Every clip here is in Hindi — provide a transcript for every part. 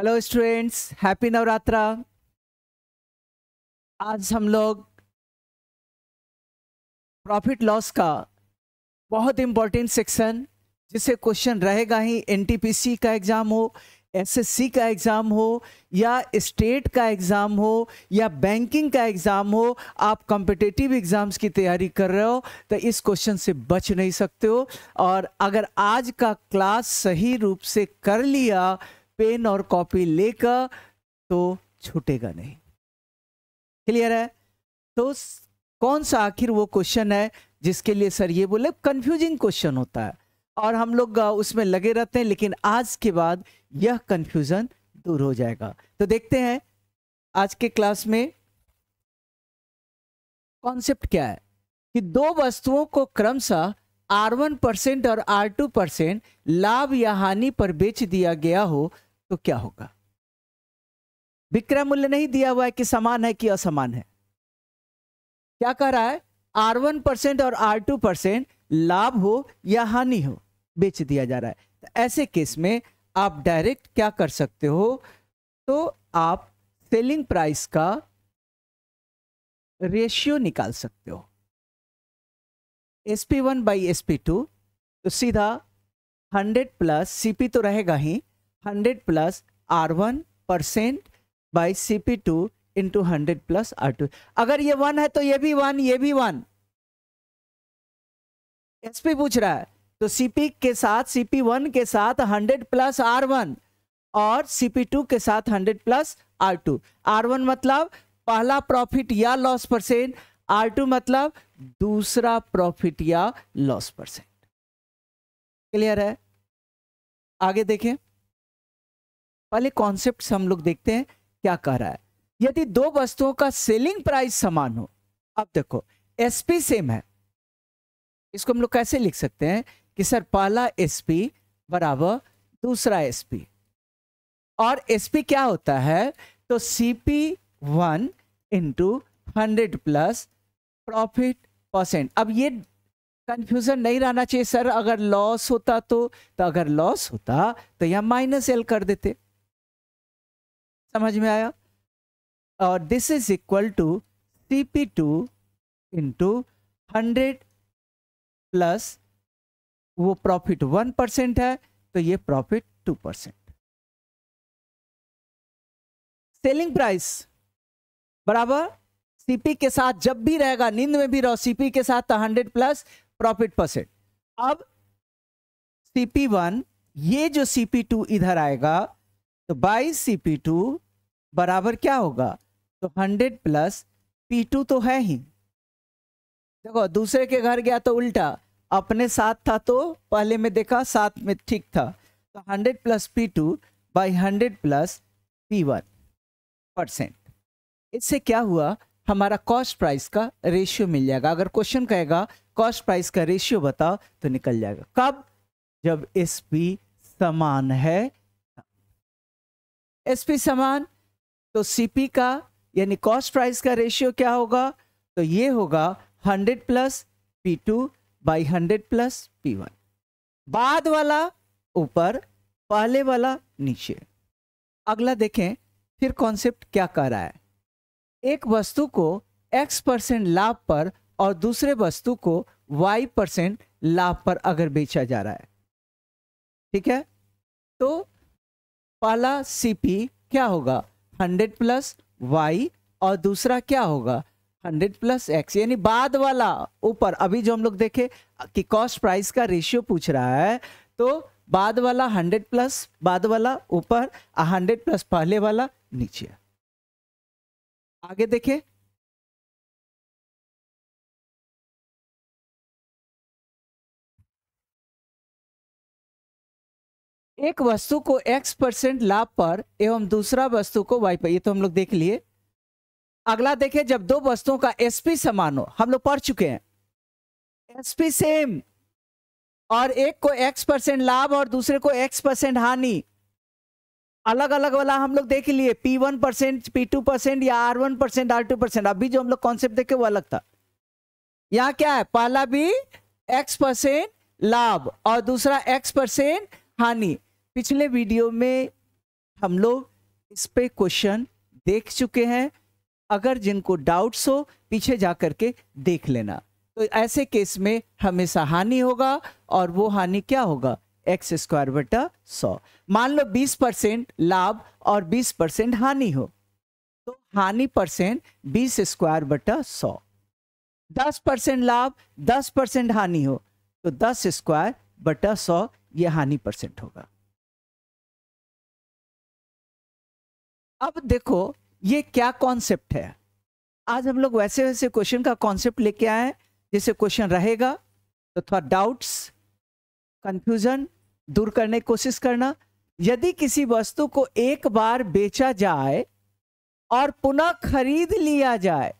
हेलो स्टूडेंट्स हैप्पी नवरात्रा आज हम लोग प्रॉफिट लॉस का बहुत इम्पोर्टेंट सेक्शन जिसे क्वेश्चन रहेगा ही एनटीपीसी का एग्ज़ाम हो एसएससी का एग्ज़ाम हो या स्टेट का एग्ज़ाम हो या बैंकिंग का एग्ज़ाम हो आप कॉम्पिटिटिव एग्ज़ाम्स की तैयारी कर रहे हो तो इस क्वेश्चन से बच नहीं सकते हो और अगर आज का क्लास सही रूप से कर लिया पेन और कॉपी लेकर तो छूटेगा नहीं क्लियर है तो कौन सा आखिर वो क्वेश्चन है जिसके लिए सर ये बोले कंफ्यूजिंग क्वेश्चन होता है और हम लोग उसमें लगे रहते हैं लेकिन आज के बाद यह कंफ्यूजन दूर हो जाएगा तो देखते हैं आज के क्लास में कॉन्सेप्ट क्या है कि दो वस्तुओं को क्रमशः आर वन परसेंट और आर टू परसेंट लाभ या हानि पर बेच दिया गया हो तो क्या होगा विक्रय मूल्य नहीं दिया हुआ है कि समान है कि असमान है क्या कह रहा है आर वन परसेंट और आर टू परसेंट लाभ हो या हानि हो बेच दिया जा रहा है तो ऐसे केस में आप डायरेक्ट क्या कर सकते हो तो आप सेलिंग प्राइस का रेशियो निकाल सकते हो SP one by S P two तो सीधा हंड्रेड प्लस सीपी तो रहेगा ही 100 R one percent by C P two into hundred plus R two अगर ये वन है तो ये भी वन ये भी वन एसपी पूछ रहा है तो सीपी के साथ सीपी वन के साथ हंड्रेड प्लस आर वन और सीपी टू के साथ hundred plus R two R one मतलब पहला प्रॉफिट या लॉस परसेंट आर टू मतलब दूसरा प्रॉफिट या लॉस परसेंट क्लियर है आगे देखें पहले कॉन्सेप्ट हम लोग देखते हैं क्या कह रहा है यदि दो वस्तुओं का सेलिंग प्राइस समान हो अब देखो एसपी सेम है इसको हम लोग कैसे लिख सकते हैं कि सर पहला एसपी बराबर दूसरा एसपी और एसपी क्या होता है तो CP one into hundred plus profit percent अब ये कंफ्यूजन नहीं रहना चाहिए सर अगर लॉस होता तो, तो अगर लॉस होता तो यहाँ माइनस एल कर देते समझ में आया और this is equal to C P two into hundred plus वो प्रॉफिट वन परसेंट है तो ये profit two percent selling price बराबर सीपी के साथ जब भी रहेगा नींद में भी रहो सीपी के साथ तो हंड्रेड प्लस प्रॉफिट परसेंट अब सीपी वन ये जो सीपी टू इधर आएगा तो बाईस सी पी टू बराबर क्या होगा तो हंड्रेड प्लस पी टू तो है ही देखो दूसरे के घर गया तो उल्टा अपने साथ था तो पहले में देखा साथ में ठीक था तो hundred plus P two by hundred plus P one percent इससे क्या हुआ हमारा कॉस्ट प्राइस का रेशियो मिल जाएगा अगर क्वेश्चन कहेगा कॉस्ट प्राइस का रेशियो बताओ तो निकल जाएगा कब जब एस पी समान है एसपी समान तो सीपी का यानी कॉस्ट प्राइस का रेशियो क्या होगा तो ये होगा 100 plus P two by hundred plus P one बाद वाला ऊपर पहले वाला नीचे अगला देखें फिर कॉन्सेप्ट क्या कर रहा है एक वस्तु को x परसेंट लाभ पर और दूसरे वस्तु को y परसेंट लाभ पर अगर बेचा जा रहा है ठीक है तो पहला सीपी क्या होगा हंड्रेड प्लस वाई और दूसरा क्या होगा हंड्रेड प्लस एक्स यानी बाद वाला ऊपर अभी जो हम लोग देखे कि कॉस्ट प्राइस का रेशियो पूछ रहा है तो बाद वाला हंड्रेड प्लस बाद वाला ऊपर हंड्रेड प्लस पहले वाला नीचे आगे देखे एक वस्तु को x परसेंट लाभ पर एवं दूसरा वस्तु को y पर ये तो हम लोग देख लिए अगला देखें जब दो वस्तुओं का sp समान हो हम लोग पढ़ चुके हैं sp सेम और एक को x परसेंट लाभ और दूसरे को x परसेंट हानि अलग अलग वाला हम लोग देख लिए P one percent P two percent या R one percent R two percent अभी जो हम लोग कॉन्सेप्ट देखे वो अलग था यहाँ क्या है पहला भी एक्स परसेंट लाभ और दूसरा एक्स परसेंट हानि पिछले वीडियो में हम लोग इस पे क्वेश्चन देख चुके हैं अगर जिनको डाउट्स हो पीछे जा कर के देख लेना तो ऐसे केस में हमेशा हानि होगा और वो हानि क्या होगा एक्स स्क्वायर बटा सौ मान लो बीस परसेंट लाभ और बीस परसेंट हानि हो तो हानि परसेंट बीस स्क्वायर बटा सौ दस परसेंट लाभ दस परसेंट हानि हो तो दस स्क्वायर बटा सौ यह हानि परसेंट होगा अब देखो ये क्या कॉन्सेप्ट है आज हम लोग वैसे वैसे क्वेश्चन का कॉन्सेप्ट लेके आए हैं जैसे क्वेश्चन रहेगा तो थोड़ा डाउट्स कंफ्यूजन दूर करने की कोशिश करना यदि किसी वस्तु को एक बार बेचा जाए और पुनः खरीद लिया जाए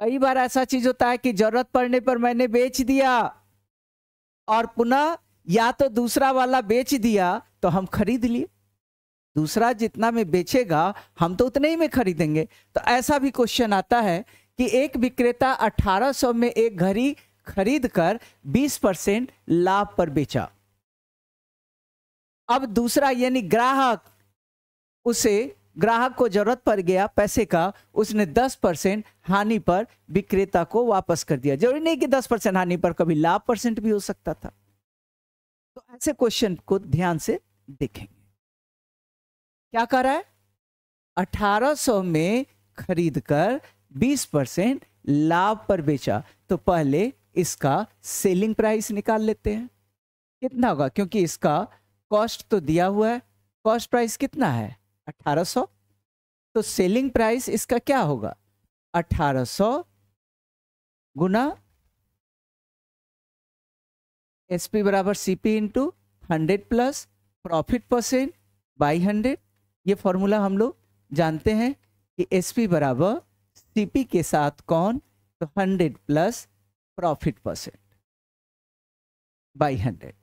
कई बार ऐसा चीज होता है कि जरूरत पड़ने पर मैंने बेच दिया और पुनः या तो दूसरा वाला बेच दिया तो हम खरीद लिए दूसरा जितना में बेचेगा हम तो उतने ही में खरीदेंगे तो ऐसा भी क्वेश्चन आता है कि एक विक्रेता 1800 में एक घड़ी खरीद कर 20 परसेंट लाभ पर बेचा अब दूसरा यानी ग्राहक उसे ग्राहक को जरूरत पड़ गया पैसे का उसने 10 परसेंट हानि पर विक्रेता को वापस कर दिया जरूरी नहीं कि 10 परसेंट हानि पर कभी लाभ परसेंट भी हो सकता था तो ऐसे क्वेश्चन को ध्यान से देखें क्या कर रहा है 1800 में खरीद कर 20 परसेंट लाभ पर बेचा तो पहले इसका सेलिंग प्राइस निकाल लेते हैं कितना होगा क्योंकि इसका कॉस्ट तो दिया हुआ है कॉस्ट प्राइस कितना है 1800 तो सेलिंग प्राइस इसका क्या होगा 1800 गुना एस पी बराबर C P into hundred plus profit percent by hundred ये फॉर्मूला हम लोग जानते हैं कि एस पी बराबर सी पी के साथ कौन तो hundred plus profit percent by hundred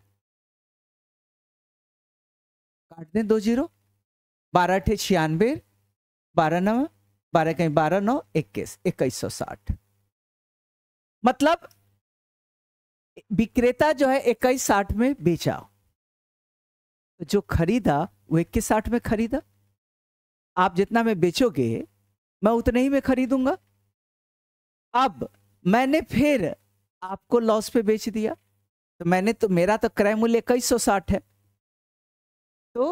काट दें दो जीरो बारह अठे छियानवे बारह नौ बारह कहीं बारह नौ इक्कीस इक्कीस सौ साठ मतलब विक्रेता जो है इक्कीस साठ में बेचा तो जो खरीदा वो इक्कीस साठ में खरीदा आप जितना में बेचोगे मैं उतने ही में खरीदूंगा अब मैंने फिर आपको लॉस पे बेच दिया तो मैंने तो मेरा तो क्रय मूल्य इक्कीस सौ साठ है तो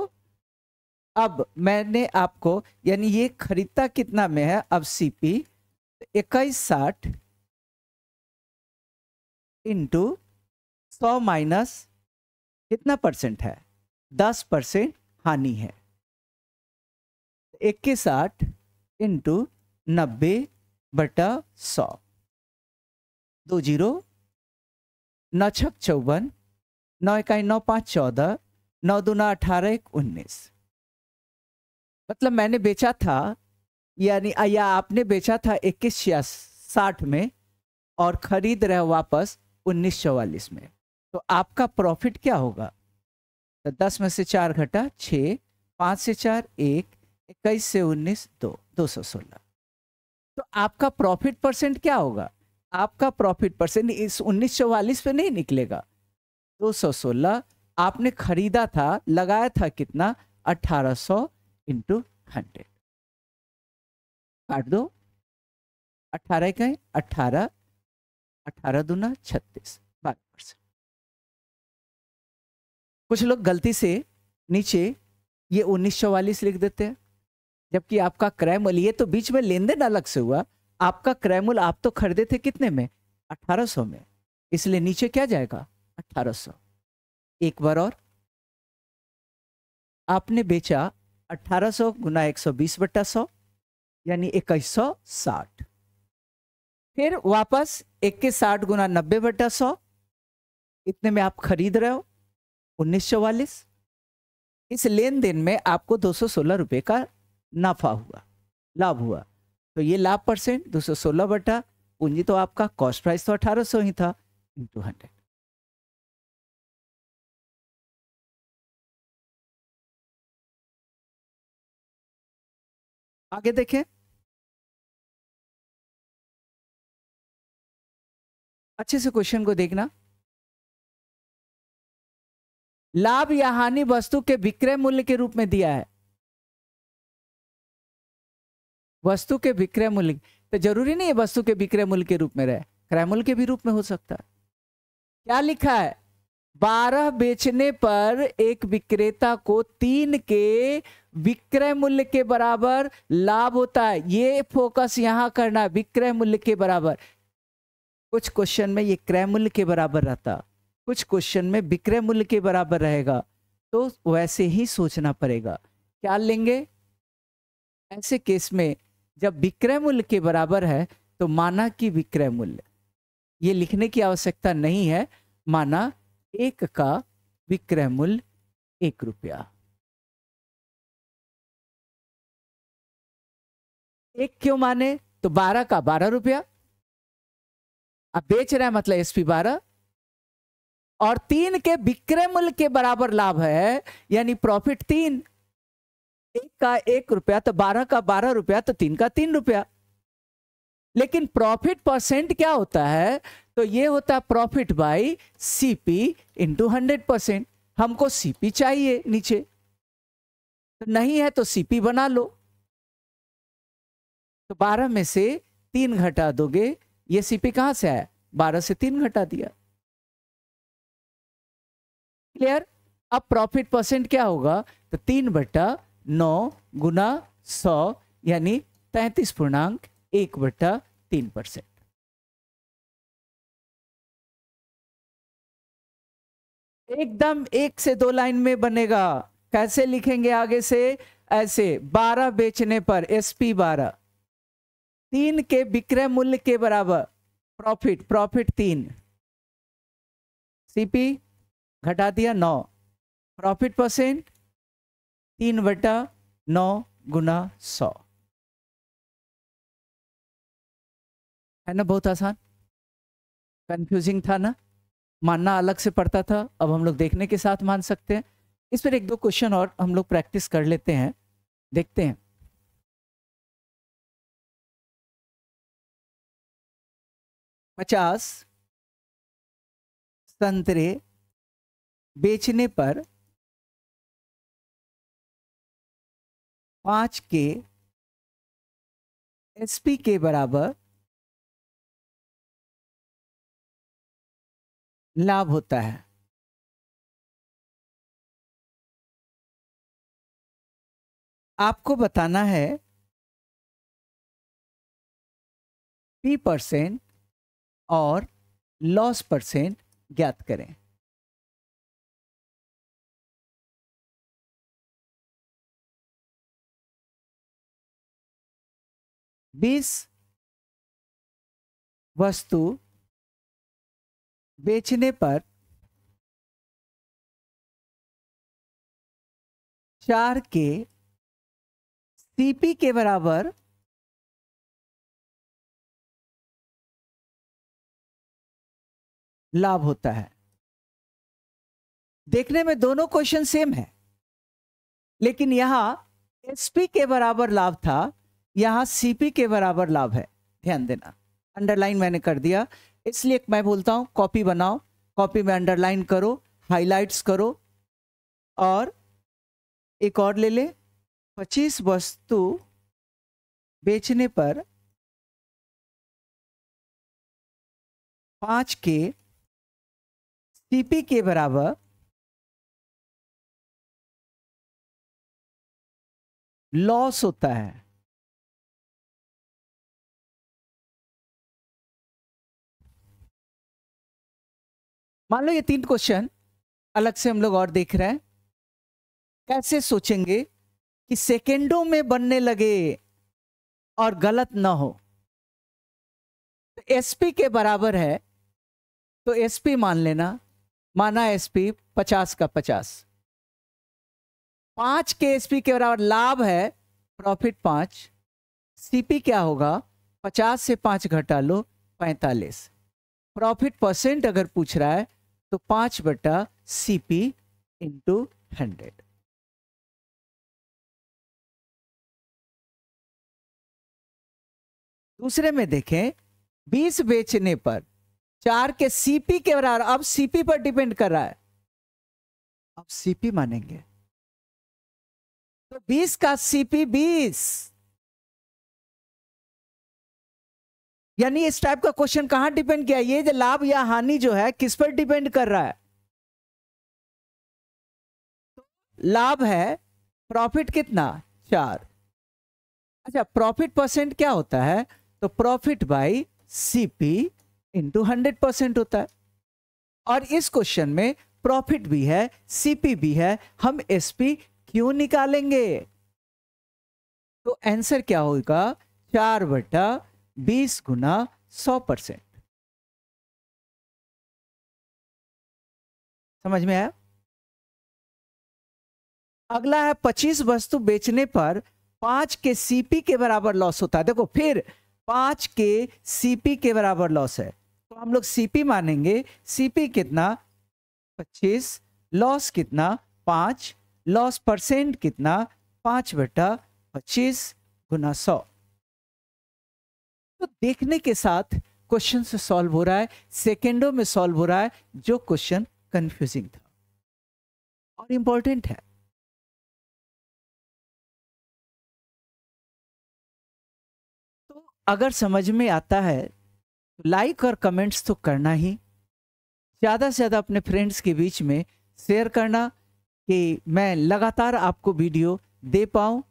अब मैंने आपको यानी ये खरीदता कितना में है अब सीपी इक्कीस साठ इंटू सौ माइनस कितना परसेंट है दस परसेंट हानि है इक्कीस आठ इंटू नब्बे बटा सौ दो जीरो नौ छक चौवन नौ इकाई नौ पाँच चौदह नौ दूना अठारह एक उन्नीस मतलब मैंने बेचा था यानी या आपने बेचा था इक्कीस साठ में और खरीद रहे वापस उन्नीस चौवालीस में तो आपका प्रॉफिट क्या होगा तो दस में से चार घटा छः पाँच से चार एक इक्कीस से उन्नीस दो दो सौ सोलह तो आपका प्रॉफिट परसेंट क्या होगा आपका प्रॉफिट परसेंट इस उन्नीस चौवालीस पे नहीं निकलेगा दो सौ सोलह आपने खरीदा था लगाया था कितना अट्ठारह सौ इंटू हंड्रेड काट दो अट्ठारह कहें अट्ठारह अट्ठारह दूना छत्तीस बारह परसेंट कुछ लोग गलती से नीचे ये उन्नीस चौवालीस लिख देते हैं जबकि आपका क्रय ये तो बीच में लेन देन अलग से हुआ आपका क्रय आप तो खरीदे थे कितने में 1800 में इसलिए नीचे क्या जाएगा 1800 एक बार और आपने बेचा 1800 सौ गुना एक सौ बीस बट्टा सौ यानी इक्कीस सौ साठ फिर वापस इक्कीस साठ गुना नब्बे बट्टा सौ इतने में आप खरीद रहे हो उन्नीस इस लेन देन में आपको दो सौ सोलह रुपये का नफा हुआ लाभ हुआ तो ये लाभ परसेंट दो सौ सोलह बटा पूंजी तो आपका कॉस्ट प्राइस तो अठारह सौ ही था इंटू हंड्रेड आगे देखें अच्छे से क्वेश्चन को देखना लाभ या हानि वस्तु के विक्रय मूल्य के रूप में दिया है वस्तु के विक्रय मूल्य तो जरूरी नहीं है वस्तु के विक्रय मूल्य के रूप में रहे क्रय मूल्य के भी रूप में हो सकता है क्या लिखा है बारह बेचने पर एक विक्रेता को तीन के विक्रय मूल्य के बराबर लाभ होता है ये फोकस यहां करना है विक्रय मूल्य के बराबर कुछ क्वेश्चन में ये क्रय मूल्य के बराबर रहता कुछ क्वेश्चन में विक्रय मूल्य के बराबर रहेगा तो वैसे ही सोचना पड़ेगा क्या लेंगे ऐसे केस में जब विक्रय मूल्य के बराबर है तो माना कि विक्रय मूल्य ये लिखने की आवश्यकता नहीं है माना एक का विक्रय मूल्य एक रुपया एक क्यों माने तो बारह का बारह रुपया अब बेच रहे हैं मतलब एस पी बारह और तीन के विक्रय मूल्य के बराबर लाभ है यानी प्रॉफिट तीन एक का एक रुपया तो बारह का बारह रुपया तो तीन का तीन रुपया लेकिन प्रॉफिट परसेंट क्या होता है तो ये होता है profit by C P into hundred percent हमको सीपी चाहिए नीचे तो नहीं है तो सीपी बना लो तो बारह में से तीन घटा दोगे ये सीपी कहां से आया बारह से तीन घटा दिया क्लियर अब प्रॉफिट परसेंट क्या होगा तो तीन बट्टा नौ गुना सौ यानी तैतीस पूर्णांक एक बट्टा तीन परसेंट एकदम एक से दो लाइन में बनेगा कैसे लिखेंगे आगे से ऐसे बारह बेचने पर एसपी बारह तीन के विक्रय मूल्य के बराबर प्रॉफिट प्रॉफिट तीन सीपी घटा दिया नौ प्रॉफिट परसेंट तीन बटा नौ गुना सौ है ना बहुत आसान कंफ्यूजिंग था ना मानना अलग से पड़ता था अब हम लोग देखने के साथ मान सकते हैं इस पर एक दो क्वेश्चन और हम लोग प्रैक्टिस कर लेते हैं देखते हैं पचास संतरे बेचने पर पांच के एस पी के बराबर लाभ होता है आपको बताना है पी परसेंट और लॉस परसेंट ज्ञात करें बीस वस्तु बेचने पर चार के सीपी के बराबर लाभ होता है देखने में दोनों क्वेश्चन सेम है लेकिन यहां एसपी के बराबर लाभ था यहाँ सीपी के बराबर लाभ है ध्यान देना अंडरलाइन मैंने कर दिया इसलिए मैं बोलता हूँ कॉपी बनाओ कॉपी में अंडरलाइन करो हाइलाइट्स करो और एक और ले ले पच्चीस वस्तु बेचने पर पांच के सीपी के बराबर लॉस होता है मान लो ये तीन क्वेश्चन अलग से हम लोग और देख रहे हैं कैसे सोचेंगे कि सेकेंडों में बनने लगे और गलत ना हो तो एसपी के बराबर है तो एसपी मान लेना माना एसपी पचास का पचास पांच के एसपी के बराबर लाभ है प्रॉफिट पांच सीपी क्या होगा पचास से पांच घटा लो पैंतालीस प्रॉफिट परसेंट अगर पूछ रहा है तो पांच बटा सी पी इंटू हंड्रेड दूसरे में देखें बीस बेचने पर चार के सीपी के बराबर अब सीपी पर डिपेंड कर रहा है अब सीपी मानेंगे तो बीस का सीपी बीस यानी इस टाइप का क्वेश्चन कहां डिपेंड किया ये जो लाभ या हानि जो है किस पर डिपेंड कर रहा है लाभ है प्रॉफिट कितना चार अच्छा प्रॉफिट परसेंट क्या होता है तो profit by CP into hundred percent होता है और इस क्वेश्चन में प्रॉफिट भी है सीपी भी है हम एसपी क्यों निकालेंगे तो आंसर क्या होगा चार बटा बीस गुना सौ परसेंट समझ में आया अगला है पच्चीस वस्तु बेचने पर पांच के सीपी के बराबर लॉस होता है देखो फिर पांच के सीपी के बराबर लॉस है तो हम लोग सीपी मानेंगे सीपी कितना पच्चीस लॉस कितना पांच लॉस परसेंट कितना पांच बटा पच्चीस गुना सौ तो देखने के साथ क्वेश्चन से सॉल्व हो रहा है सेकेंडों में सॉल्व हो रहा है जो क्वेश्चन कंफ्यूजिंग था और इंपॉर्टेंट है तो अगर समझ में आता है तो लाइक और कमेंट्स तो करना ही ज़्यादा से ज़्यादा अपने फ्रेंड्स के बीच में शेयर करना कि मैं लगातार आपको वीडियो दे पाऊं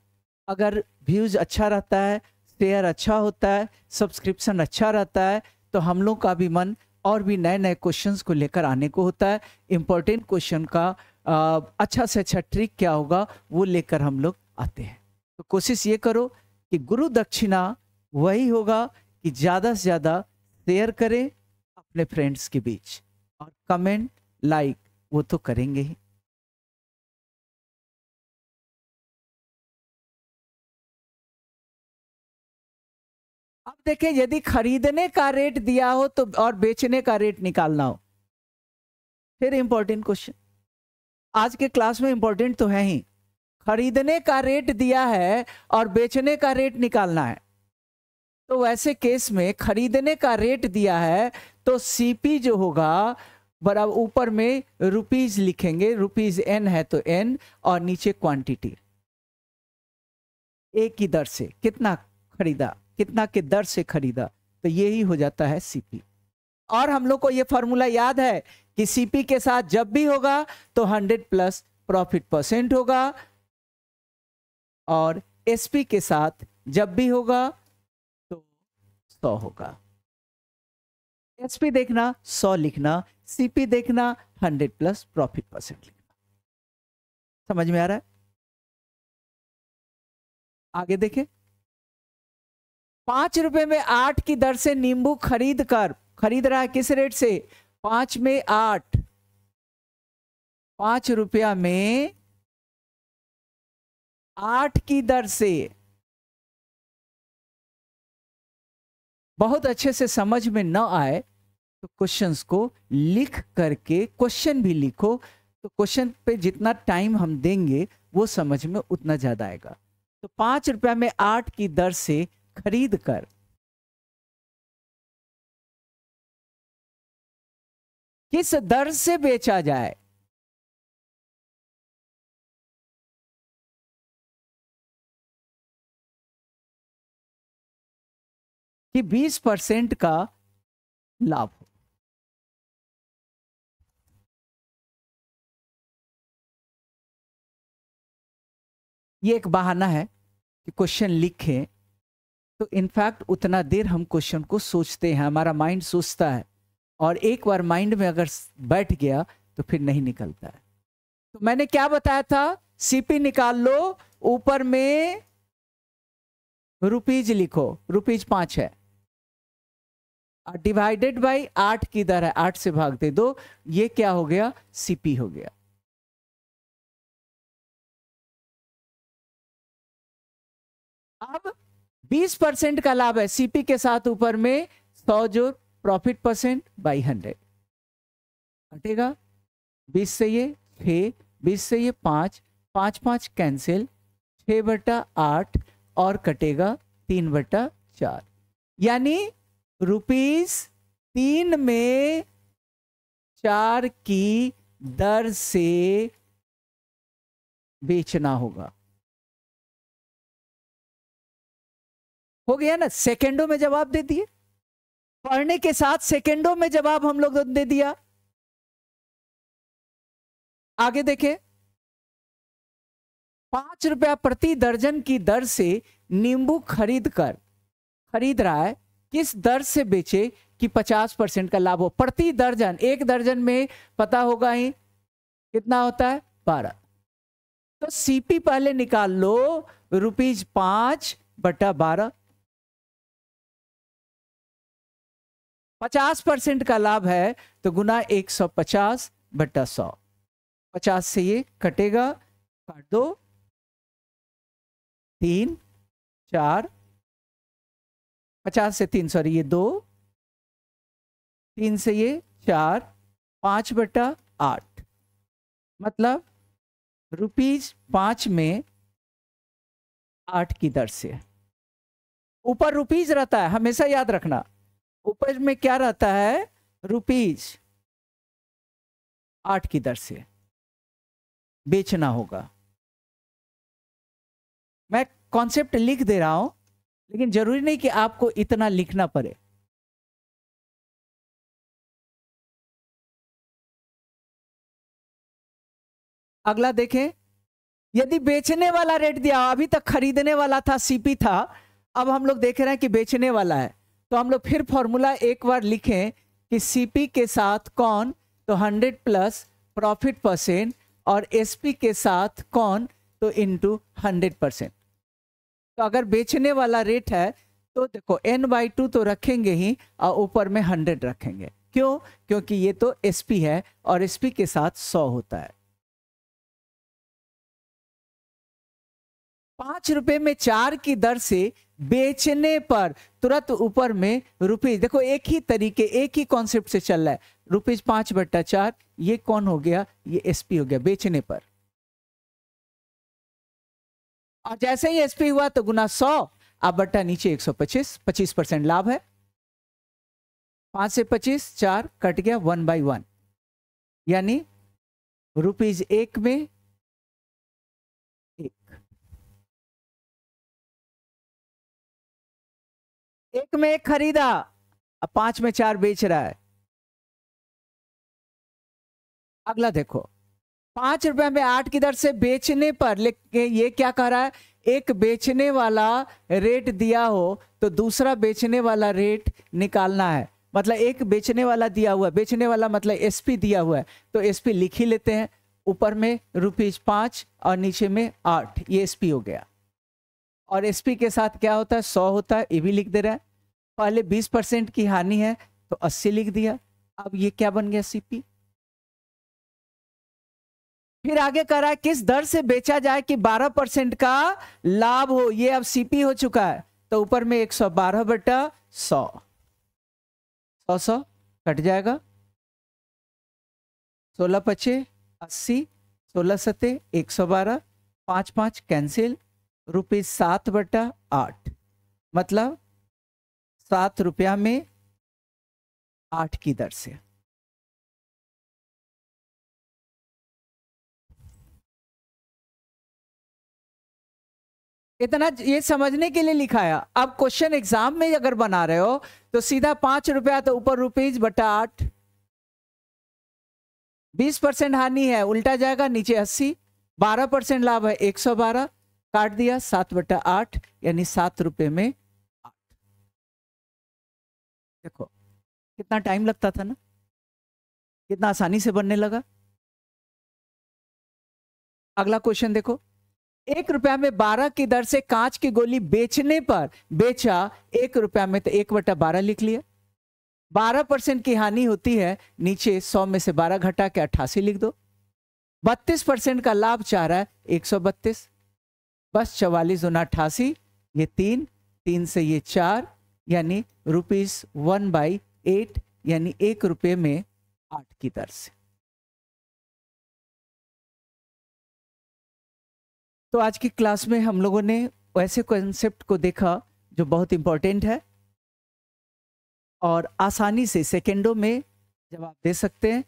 अगर व्यूज़ अच्छा रहता है शेयर अच्छा होता है सब्सक्रिप्शन अच्छा रहता है तो हम लोग का भी मन और भी नए नए क्वेश्चंस को लेकर आने को होता है इम्पोर्टेंट क्वेश्चन का आ, अच्छा से अच्छा ट्रिक क्या होगा वो लेकर हम लोग आते हैं तो कोशिश ये करो कि गुरु दक्षिणा वही होगा कि ज़्यादा से ज़्यादा शेयर करें अपने फ्रेंड्स के बीच और कमेंट लाइक वो तो करेंगे ही देखें यदि खरीदने का रेट दिया हो तो और बेचने का रेट निकालना हो फिर इंपॉर्टेंट क्वेश्चन आज के क्लास में इंपॉर्टेंट तो है ही खरीदने का रेट दिया है और बेचने का रेट निकालना है तो वैसे केस में खरीदने का रेट दिया है तो सीपी जो होगा बराबर ऊपर में रुपीज लिखेंगे रुपीज एन है तो एन और नीचे क्वांटिटी एक ही दर से कितना खरीदा कितना के दर से खरीदा तो यही हो जाता है सीपी और हम लोग को ये फॉर्मूला याद है कि सीपी के साथ जब भी होगा तो 100 प्लस प्रॉफिट परसेंट होगा और एसपी के साथ जब भी होगा तो 100 होगा एसपी देखना 100 लिखना सीपी देखना 100 प्लस प्रॉफिट परसेंट लिखना समझ में आ रहा है आगे देखें पांच रुपये में आठ की दर से नींबू खरीद कर खरीद रहा है किस रेट से पांच में आठ पांच रुपया में आठ की दर से बहुत अच्छे से समझ में न आए तो क्वेश्चंस को लिख करके क्वेश्चन भी लिखो तो क्वेश्चन पे जितना टाइम हम देंगे वो समझ में उतना ज़्यादा आएगा तो पांच रुपया में आठ की दर से खरीद कर किस दर से बेचा जाए कि 20 परसेंट का लाभ हो ये एक बहाना है कि क्वेश्चन लिखें तो इनफैक्ट उतना देर हम क्वेश्चन को सोचते हैं हमारा माइंड सोचता है और एक बार माइंड में अगर बैठ गया तो फिर नहीं निकलता है तो मैंने क्या बताया था सीपी निकाल लो ऊपर में रुपीज लिखो रुपीज पांच है डिवाइडेड बाई आठ की दर है आठ से भाग दे दो ये क्या हो गया सीपी हो गया अब बीस परसेंट का लाभ है सीपी के साथ ऊपर में सौ जोर प्रॉफिट परसेंट बाई हंड्रेड हटेगा बीस से ये छ बीस से ये पांच पांच पांच कैंसिल छ बटा आठ और कटेगा तीन बटा चार यानी रुपीज तीन में चार की दर से बेचना होगा हो गया ना सेकेंडों में जवाब दे दिए पढ़ने के साथ सेकेंडों में जवाब हम लोग दे दिया आगे देखें पांच रुपया प्रति दर्जन की दर से नींबू खरीद कर खरीद रहा है किस दर से बेचे कि पचास परसेंट का लाभ हो प्रति दर्जन एक दर्जन में पता होगा ही कितना होता है बारह तो सीपी पहले निकाल लो रुपीज पांच बटा बारह पचास परसेंट का लाभ है तो गुना एक सौ पचास बट्टा सौ पचास से ये कटेगा काट दो तीन चार पचास से तीन सॉरी ये दो तीन से ये चार पांच बट्टा आठ मतलब रुपीज पांच में आठ की दर से ऊपर रुपीज रहता है हमेशा याद रखना उपज में क्या रहता है रुपीज आठ की दर से बेचना होगा मैं कॉन्सेप्ट लिख दे रहा हूं लेकिन जरूरी नहीं कि आपको इतना लिखना पड़े अगला देखें यदि बेचने वाला रेट दिया अभी तक खरीदने वाला था सीपी था अब हम लोग देख रहे हैं कि बेचने वाला है तो हम लोग फिर फॉर्मूला एक बार लिखें कि सीपी के साथ कौन तो 100 प्लस प्रॉफिट परसेंट और एस के साथ कौन तो इनटू 100 परसेंट तो अगर बेचने वाला रेट है तो देखो एन बाई टू तो रखेंगे ही और ऊपर में हंड्रेड रखेंगे क्यों क्योंकि ये तो एस है और एस के साथ सौ होता है पांच रुपए में चार की दर से बेचने पर तुरंत ऊपर में रुपीज देखो एक ही तरीके एक ही कॉन्सेप्ट से चल रहा है रुपीज पांच बट्टा चार ये कौन हो गया ये एसपी हो गया बेचने पर और जैसे ही एसपी हुआ तो गुना सौ अब बट्टा नीचे एक सौ पच्चीस पच्चीस परसेंट लाभ है पांच से पच्चीस चार कट गया वन बाई वन यानी रुपीज एक में एक में एक खरीदा अब पांच में चार बेच रहा है अगला देखो पांच रुपए में आठ की दर से बेचने पर लेकिन ये क्या कह रहा है एक बेचने वाला रेट दिया हो तो दूसरा बेचने वाला रेट निकालना है मतलब एक बेचने वाला दिया हुआ है बेचने वाला मतलब एसपी दिया हुआ है तो एसपी लिख ही लेते हैं ऊपर में रुपीज पांच और नीचे में आठ ये एसपी हो गया और एसपी के साथ क्या होता है सौ होता है ये भी लिख दे रहा है पहले 20 परसेंट की हानि है तो 80 लिख दिया अब ये क्या बन गया सीपी फिर आगे कर रहा है किस दर से बेचा जाए कि 12 परसेंट का लाभ हो ये अब सीपी हो चुका है तो ऊपर में 112 सौ बारह बटा सौ सौ सौ कट जाएगा सोलह पचे अस्सी सोलह सते एक सौ बारह पांच पांच कैंसिल रुपीज सात बटा आठ मतलब सात रुपया में आठ की दर से इतना ये समझने के लिए लिखाया अब क्वेश्चन एग्जाम में अगर बना रहे हो तो सीधा पांच रुपया तो ऊपर रुपीज बटा आठ बीस परसेंट हानि है उल्टा जाएगा नीचे अस्सी बारह परसेंट लाभ है एक सौ बारह काट दिया सात बटा आठ यानी सात रुपये में देखो कितना टाइम लगता था ना कितना आसानी से बनने लगा अगला क्वेश्चन देखो एक रुपया में बारह की दर से कांच की गोली बेचने पर बेचा एक रुपया में तो एक बटा बारह लिख लिया बारह परसेंट की हानि होती है नीचे सौ में से बारह घटा के अट्ठासी लिख दो बत्तीस परसेंट का लाभ चाह रहा है एक सौ बत्तीस बस चवालीस दूना अट्ठासी ये तीन तीन से ये चार यानी रुपीज वन बाई एट यानी एक रुपये में आठ की दर से तो आज की क्लास में हम लोगों ने वैसे कॉन्सेप्ट को देखा जो बहुत इम्पोर्टेंट है और आसानी से सेकेंडों में जवाब दे सकते हैं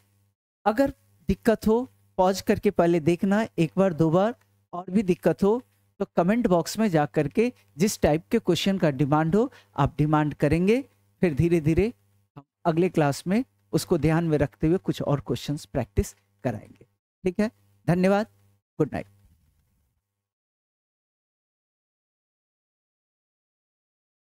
अगर दिक्कत हो पॉज करके पहले देखना एक बार दो बार और भी दिक्कत हो तो कमेंट बॉक्स में जा करके जिस टाइप के क्वेश्चन का डिमांड हो आप डिमांड करेंगे फिर धीरे धीरे हम अगले क्लास में उसको ध्यान में रखते हुए कुछ और क्वेश्चंस प्रैक्टिस कराएंगे ठीक है धन्यवाद गुड नाइट